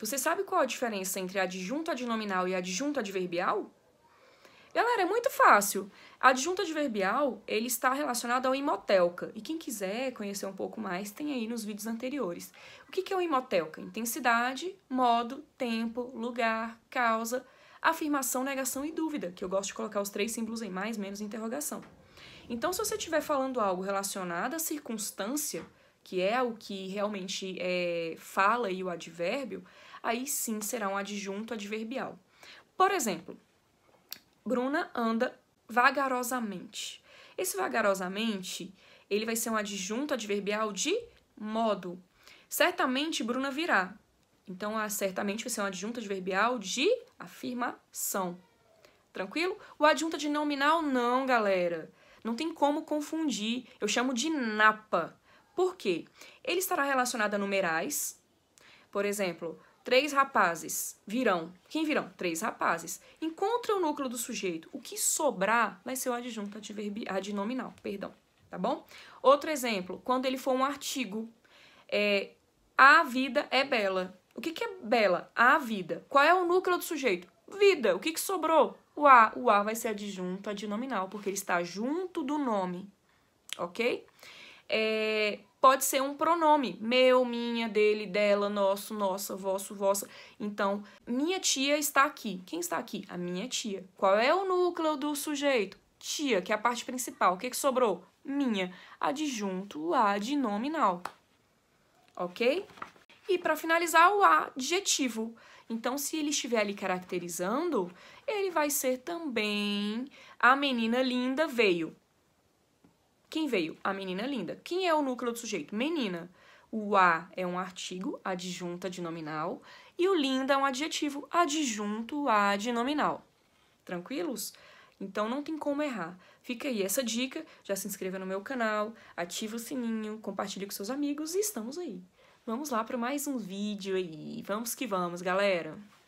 Você sabe qual a diferença entre adjunto adnominal e adjunto adverbial? Galera, é muito fácil. Adjunto adverbial, ele está relacionado ao imotelca. E quem quiser conhecer um pouco mais, tem aí nos vídeos anteriores. O que é o imotelca? Intensidade, modo, tempo, lugar, causa, afirmação, negação e dúvida, que eu gosto de colocar os três símbolos em mais, menos interrogação. Então, se você estiver falando algo relacionado à circunstância, que é o que realmente é, fala e o advérbio, aí sim será um adjunto adverbial. Por exemplo, Bruna anda vagarosamente. Esse vagarosamente, ele vai ser um adjunto adverbial de modo. Certamente Bruna virá. Então, ah, certamente vai ser um adjunto adverbial de afirmação. Tranquilo? O adjunto de nominal, não, galera. Não tem como confundir. Eu chamo de napa. Por quê? Ele estará relacionado a numerais. Por exemplo, Três rapazes virão. Quem virão? Três rapazes. Encontra o núcleo do sujeito. O que sobrar vai ser o adjunto adverbi... adnominal, perdão, tá bom? Outro exemplo, quando ele for um artigo, é a vida é bela. O que, que é bela? A vida. Qual é o núcleo do sujeito? Vida. O que, que sobrou? O a. O a vai ser adjunto adnominal, porque ele está junto do nome, ok? É, pode ser um pronome: meu, minha, dele, dela, nosso, nossa, vosso, vossa. Então, minha tia está aqui. Quem está aqui? A minha tia. Qual é o núcleo do sujeito? Tia, que é a parte principal. O que, que sobrou? Minha. Adjunto nominal. Ok? E para finalizar, o adjetivo. Então, se ele estiver ali caracterizando, ele vai ser também a menina linda veio. Quem veio? A menina linda. Quem é o núcleo do sujeito? Menina. O a é um artigo, adjunta de nominal, e o linda é um adjetivo, adjunto a de nominal. Tranquilos? Então não tem como errar. Fica aí essa dica, já se inscreva no meu canal, ativa o sininho, compartilhe com seus amigos e estamos aí. Vamos lá para mais um vídeo aí. Vamos que vamos, galera!